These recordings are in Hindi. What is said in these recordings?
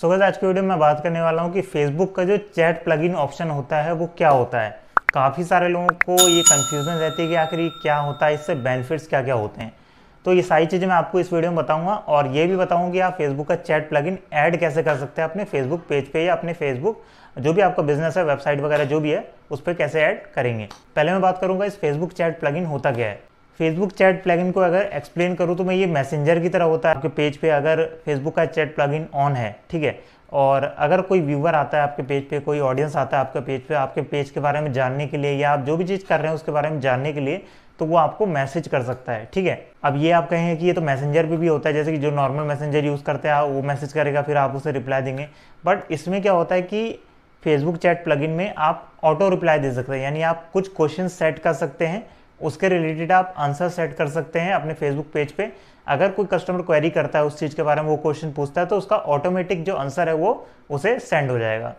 सो so, आज के वीडियो में बात करने वाला हूँ कि फेसबुक का जो चैट प्लगइन ऑप्शन होता है वो क्या होता है काफ़ी सारे लोगों को ये कन्फ्यूजन रहती है कि आखिर ये क्या होता है इससे बेनिफिट्स क्या क्या होते हैं तो ये सारी चीज़ें मैं आपको इस वीडियो में बताऊंगा और ये भी बताऊंगा कि आप फेसबुक का चैट प्लगइन ऐड कैसे कर सकते हैं अपने फेसबुक पेज पे या अपने फेसबुक जो भी आपका बिजनेस है वेबसाइट वगैरह जो भी है उस पर कैसे ऐड करेंगे पहले मैं बात करूंगा इस फेसबुक चैट प्लगइन होता क्या है फेसबुक चैट प्लगइन को अगर एक्सप्लेन करूँ तो मैं ये मैसेंजर की तरह होता है आपके पेज पे अगर फेसबुक का चैट प्लगइन ऑन है ठीक है और अगर कोई व्यूवर आता है आपके पेज पे कोई ऑडियंस आता है आपके पेज पे आपके पेज के बारे में जानने के लिए या आप जो भी चीज़ कर रहे हैं उसके बारे में जानने के लिए तो वो आपको मैसेज कर सकता है ठीक है अब ये आप कहें कि ये तो मैसेंजर भी, भी होता है जैसे कि जो नॉर्मल मैसेंजर यूज़ करते हैं वो मैसेज करेगा फिर आप उसे रिप्लाई देंगे बट इसमें क्या होता है कि फेसबुक चैट प्लगइन में आप ऑटो रिप्लाई दे सकते हैं यानी आप कुछ क्वेश्चन सेट कर सकते हैं उसके रिलेटेड आप आंसर सेट कर सकते हैं अपने फेसबुक पेज पे अगर कोई कस्टमर क्वेरी करता है उस चीज़ के बारे में वो क्वेश्चन पूछता है तो उसका ऑटोमेटिक जो आंसर है वो उसे सेंड हो जाएगा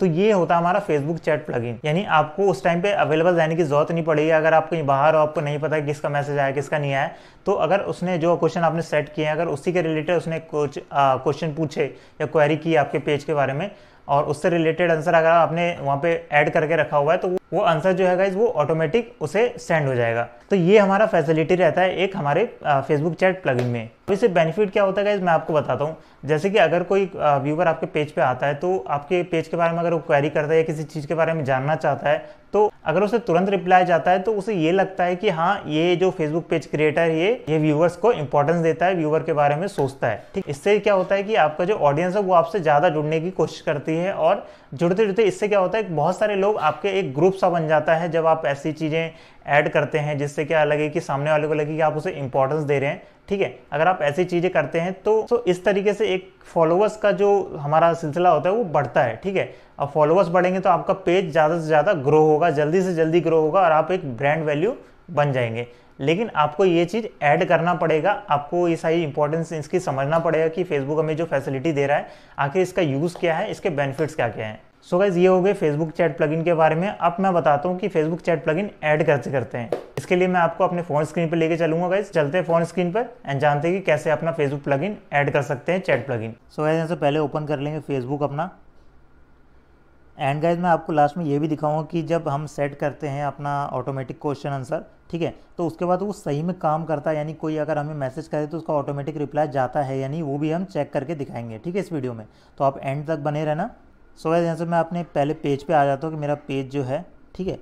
तो ये होता है हमारा फेसबुक चैट प्लगइन यानी आपको उस टाइम पे अवेलेबल रहने की जरूरत नहीं पड़ेगी अगर आप कहीं बाहर हो आपको नहीं पता किसका मैसेज आया किसका नहीं आया तो अगर उसने जो क्वेश्चन आपने सेट किए अगर उसी के रिलेटेड उसने कुछ क्वेश्चन पूछे या क्वेरी की आपके पेज के बारे में और उससे रिलेटेड आंसर अगर आपने वहाँ पे ऐड करके रखा हुआ है तो वो आंसर जो है गाइज वो ऑटोमेटिक उसे सेंड हो जाएगा तो ये हमारा फैसिलिटी रहता है एक हमारे फेसबुक चैट प्लगइन में तो इससे बेनिफिट क्या होता है गाइज मैं आपको बताता हूँ जैसे कि अगर कोई व्यूवर आपके पेज पे आता है तो आपके पेज के बारे में अगर वो क्वेरी करता है या किसी चीज़ के बारे में जानना चाहता है तो अगर उसे तुरंत रिप्लाई जाता है तो उसे ये लगता है कि हाँ ये जो फेसबुक पेज क्रिएटर ये ये व्यूवर्स को इंपॉर्टेंस देता है व्यूवर के बारे में सोचता है ठीक इससे क्या होता है कि आपका जो ऑडियंस है वो आपसे ज़्यादा जुड़ने की कोशिश करती है और जुड़ते जुड़ते इससे क्या होता है बहुत सारे लोग आपके एक ग्रुप सा बन जाता है जब आप ऐसी चीज़ें ऐड करते हैं जिससे क्या लगे कि सामने वाले को लगे कि आप उसे इंपॉर्टेंस दे रहे हैं ठीक है अगर आप ऐसी चीज़ें करते हैं तो सो तो इस तरीके से एक फॉलोअर्स का जो हमारा सिलसिला होता है वो बढ़ता है ठीक है अब फॉलोअर्स बढ़ेंगे तो आपका पेज ज़्यादा से ज़्यादा ग्रो होगा जल्दी से जल्दी ग्रो होगा और आप एक ब्रांड वैल्यू बन जाएंगे लेकिन आपको ये चीज़ ऐड करना पड़ेगा आपको ये सारी इंपॉर्टेंस इसकी समझना पड़ेगा कि फेसबुक हमें जो फैसिलिटी दे रहा है आखिर इसका यूज़ क्या है इसके बेनिफिट्स क्या क्या हैं सो गाइज ये हो गए फेसबुक चैट प्लगइन के बारे में अब मैं बताता हूँ कि फेसबुक चैट प्लगइन ऐड कैसे करते हैं इसके लिए मैं आपको अपने फोन स्क्रीन पर लेके चलूंगा गाइज चलते हैं फोन स्क्रीन पर एंड जानते हैं कि कैसे अपना फेसबुक प्लगइन ऐड कर सकते हैं चैट प्लगइन सो गाइज यहाँ से पहले ओपन कर लेंगे फेसबुक अपना एंड गाइज मैं आपको लास्ट में ये भी दिखाऊंगा कि जब हम सेट करते हैं अपना ऑटोमेटिक क्वेश्चन आंसर ठीक है तो उसके बाद वो सही में काम करता है यानी कोई अगर हमें मैसेज करे तो उसका ऑटोमेटिक रिप्लाई जाता है यानी वो भी हम चेक करके दिखाएंगे ठीक है इस वीडियो में तो आप एंड तक बने रहना सो so, यहाँ से मैं अपने पहले पेज पे आ जाता हूँ कि मेरा पेज जो है ठीक है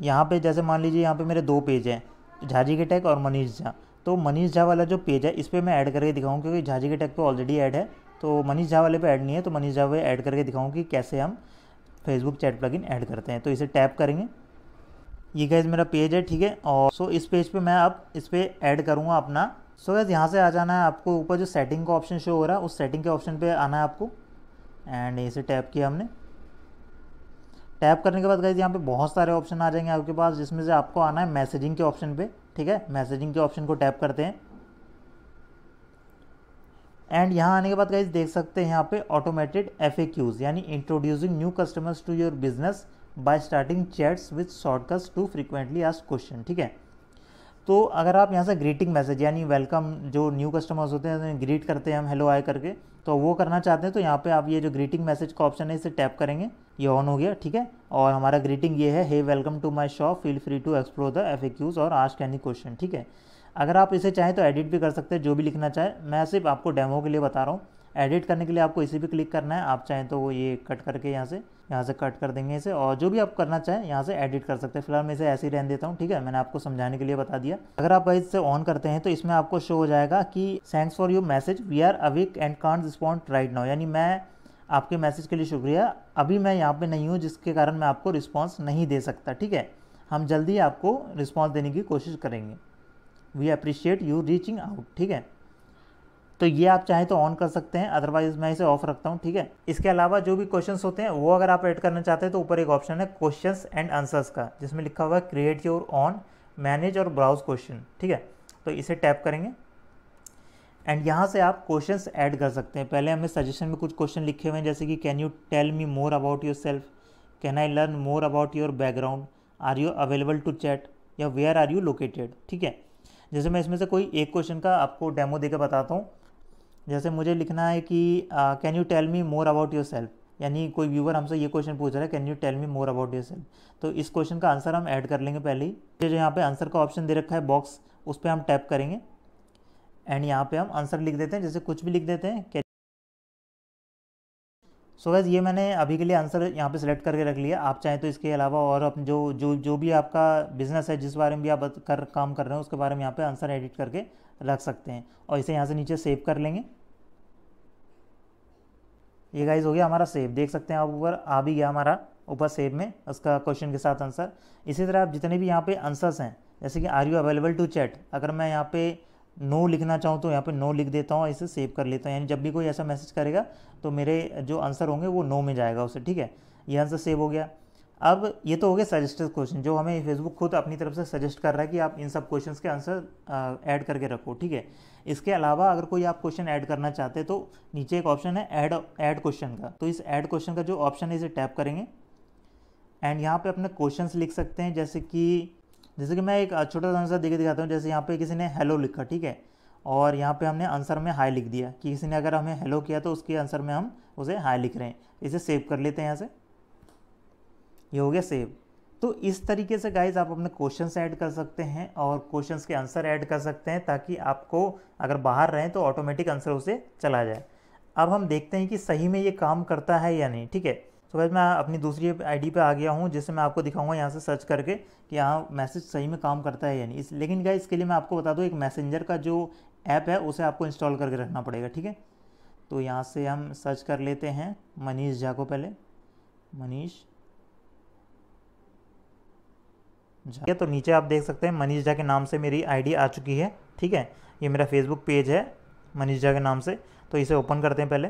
यहाँ पे जैसे मान लीजिए यहाँ पे मेरे दो पेज हैं झाजी के टैग और मनीष झा तो मनीष झा वाला जो पेज है इस पर मैं ऐड करके दिखाऊँ क्योंकि झाजी के टैग पर ऑलरेडी ऐड है तो मनीष झा वाले पर ऐड नहीं है तो मनीष झा पे ऐड करके दिखाऊँ कि कैसे हम फेसबुक चैट प्लग ऐड करते हैं तो इसे टैप करेंगे ये गैज मेरा पेज है ठीक है और सो इस पेज पे मैं अब इस पर ऐड करूँगा अपना सो गैज यहाँ से आ जाना है आपको ऊपर जो सेटिंग का ऑप्शन शो हो रहा है उस सेटिंग के ऑप्शन पर आना है आपको एंड इसे टैप किया हमने टैप करने के बाद गाइज यहाँ पे बहुत सारे ऑप्शन आ जाएंगे आपके पास जिसमें से आपको आना है मैसेजिंग के ऑप्शन पे ठीक है मैसेजिंग के ऑप्शन को टैप करते हैं एंड यहाँ आने के बाद गाइज देख सकते हैं यहाँ पे ऑटोमेटेड एफ यानी introducing new customers to your business by starting chats with shortcuts to frequently आज क्वेश्चन ठीक है तो अगर आप यहाँ से ग्रीटिंग मैसेज यानी वेलकम जो न्यू कस्टमर्स होते हैं ग्रीट करते हैं हम हेलो आए करके तो वो करना चाहते हैं तो यहाँ पे आप ये जो ग्रीटिंग मैसेज का ऑप्शन है इसे टैप करेंगे ये ऑन हो गया ठीक है और हमारा ग्रीटिंग ये है hey welcome to my shop feel free to explore the F और आस्क एनी क्वेश्चन ठीक है अगर आप इसे चाहें तो एडिट भी कर सकते हैं जो भी लिखना चाहें मैं सिर्फ आपको डेमो के लिए बता रहा हूँ एडिट करने के लिए आपको इसे भी क्लिक करना है आप चाहें तो वो ये कट करके यहाँ से यहाँ से कट कर देंगे इसे और जो भी आप करना चाहें यहाँ से एडिट कर सकते हैं फिलहाल मैं इसे ऐसे ही रहने देता हूँ ठीक है मैंने आपको समझाने के लिए बता दिया अगर आप इसे ऑन करते हैं तो इसमें आपको शो हो जाएगा कि thanks for your message we are away and can't respond right now यानी मैं आपके मैसेज के लिए शुक्रिया अभी मैं यहाँ पर नहीं हूँ जिसके कारण मैं आपको रिस्पॉन्स नहीं दे सकता ठीक है हम जल्दी आपको रिस्पॉन्स देने की कोशिश करेंगे we appreciate you reaching out ठीक है तो ये आप चाहें तो ऑन कर सकते हैं अदरवाइज मैं इसे ऑफ रखता हूँ ठीक है इसके अलावा जो भी क्वेश्चन होते हैं वो अगर आप ऐड करना चाहते हैं तो ऊपर एक ऑप्शन है क्वेश्चन एंड आंसर्स का जिसमें लिखा हुआ है क्रिएट योर ऑन मैनेज और ब्राउज क्वेश्चन ठीक है तो इसे टैप करेंगे एंड यहाँ से आप क्वेश्चन ऐड कर सकते हैं पहले हमें सजेशन में कुछ क्वेश्चन लिखे हुए हैं जैसे कि can you tell me more about yourself can I learn more about your background are you available to chat या वेयर आर यू लोकेटेड ठीक है जैसे मैं इसमें से कोई एक क्वेश्चन का आपको डेमो देकर बताता हूँ जैसे मुझे लिखना है कि can you tell me more about yourself यानी कोई व्यूवर हमसे ये क्वेश्चन पूछ रहा है can you tell me more about yourself तो इस क्वेश्चन का आंसर हम ऐड कर लेंगे पहले ही जो यहाँ पे आंसर का ऑप्शन दे रखा है बॉक्स उस पर हम टैप करेंगे एंड यहाँ पे हम आंसर लिख देते हैं जैसे कुछ भी लिख देते हैं सो so ये मैंने अभी के लिए आंसर यहाँ पे सेलेक्ट करके रख लिया आप चाहें तो इसके अलावा और अपने जो जो जो भी आपका बिजनेस है जिस बारे में भी आप कर काम कर रहे हैं उसके बारे में यहाँ पे आंसर एडिट करके रख सकते हैं और इसे यहाँ से नीचे सेव कर लेंगे ये गाइज हो गया हमारा सेव देख सकते हैं आप ऊपर आ भी गया हमारा ऊपर सेव में उसका क्वेश्चन के साथ आंसर इसी तरह आप जितने भी यहाँ पे आंसर्स हैं जैसे कि are you available to chat अगर मैं यहाँ पे नो no लिखना चाहूँ तो यहाँ पे नो no लिख देता हूँ इसे सेव कर लेता हूँ यानी जब भी कोई ऐसा मैसेज करेगा तो मेरे जो आंसर होंगे वो नो no में जाएगा उसे ठीक है ये आंसर सेव हो गया अब ये तो हो गया सजेस्टेड क्वेश्चन जो हमें फेसबुक खुद अपनी तरफ से सजेस्ट कर रहा है कि आप इन सब क्वेश्चंस के आंसर ऐड करके रखो ठीक है इसके अलावा अगर कोई आप क्वेश्चन ऐड करना चाहते हैं तो नीचे एक ऑप्शन है ऐड ऐड क्वेश्चन का तो इस ऐड क्वेश्चन का जो ऑप्शन है इसे टैप करेंगे एंड यहाँ पे अपने क्वेश्चंस लिख सकते हैं जैसे कि जैसे कि मैं एक छोटा सा आंसर देखे दिखाता हूँ जैसे यहाँ पे किसी ने हेलो लिखा ठीक है और यहाँ पे हमने आंसर में हाई लिख दिया कि किसी ने अगर हमें हेलो किया तो उसके आंसर में हम उसे हाई लिख रहे हैं इसे सेव कर लेते हैं यहाँ से ये हो गया सेव तो इस तरीके से गाइज आप अपने क्वेश्चन ऐड कर सकते हैं और क्वेश्चन के आंसर ऐड कर सकते हैं ताकि आपको अगर बाहर रहें तो ऑटोमेटिक आंसर उसे चला जाए अब हम देखते हैं कि सही में ये काम करता है या नहीं ठीक है तो गाइज मैं अपनी दूसरी आईडी पे आ गया हूँ जिससे मैं आपको दिखाऊंगा यहाँ से सर्च करके कि यहाँ मैसेज सही में काम करता है या नहीं इस लेकिन गाइज इसके लिए मैं आपको बता दूँ एक मैसेंजर का जो ऐप है उसे आपको इंस्टॉल करके रखना पड़ेगा ठीक है तो यहाँ से हम सर्च कर लेते हैं मनीष झा को पहले मनीष ठीक है तो नीचे आप देख सकते हैं मनीष झा के नाम से मेरी आईडी आ चुकी है ठीक है ये मेरा फेसबुक पेज है मनीष झा के नाम से तो इसे ओपन करते हैं पहले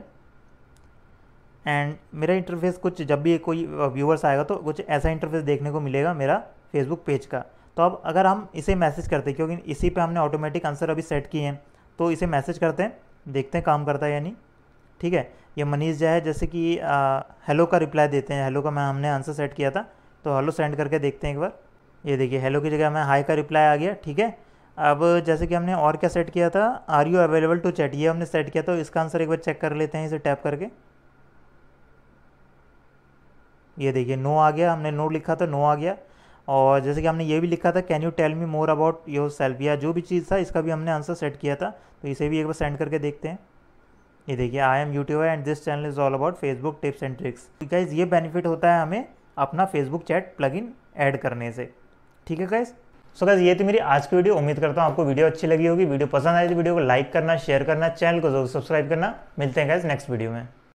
एंड मेरा इंटरफेस कुछ जब भी कोई व्यूवर्स आएगा तो कुछ ऐसा इंटरफेस देखने को मिलेगा मेरा फेसबुक पेज का तो अब अगर हम इसे मैसेज करते हैं क्योंकि इसी पे हमने ऑटोमेटिक आंसर अभी सेट किए हैं तो इसे मैसेज करते हैं देखते हैं काम करता है या नहीं ठीक है ये मनीष जो है जैसे कि हेलो का रिप्लाई देते हैं हेलो का मैं हमने आंसर सेट किया था तो हेलो सेंड करके देखते हैं एक बार ये देखिए हेलो की जगह हमें हाई का रिप्लाई आ गया ठीक है अब जैसे कि हमने और क्या सेट किया था are you available to chat ये हमने सेट किया तो इसका आंसर एक बार चेक कर लेते हैं इसे टैप करके ये देखिए नो आ गया हमने नो लिखा तो नो आ गया और जैसे कि हमने ये भी लिखा था can you tell me more about yourself या जो भी चीज़ था इसका भी हमने आंसर सेट किया था तो इसे भी एक बार सेंड करके देखते हैं ये देखिए I am YouTuber and this channel is all about Facebook tips and tricks because ये बेनिफिट होता है हमें अपना फेसबुक चैट प्लगइन ऐड करने से ठीक है गैस सो गैस ये थी मेरी आज की वीडियो उम्मीद करता हूँ आपको वीडियो अच्छी लगी होगी वीडियो पसंद आई तो वीडियो को लाइक करना शेयर करना चैनल को जरूर सब्सक्राइब करना मिलते हैं गैस नेक्स्ट वीडियो में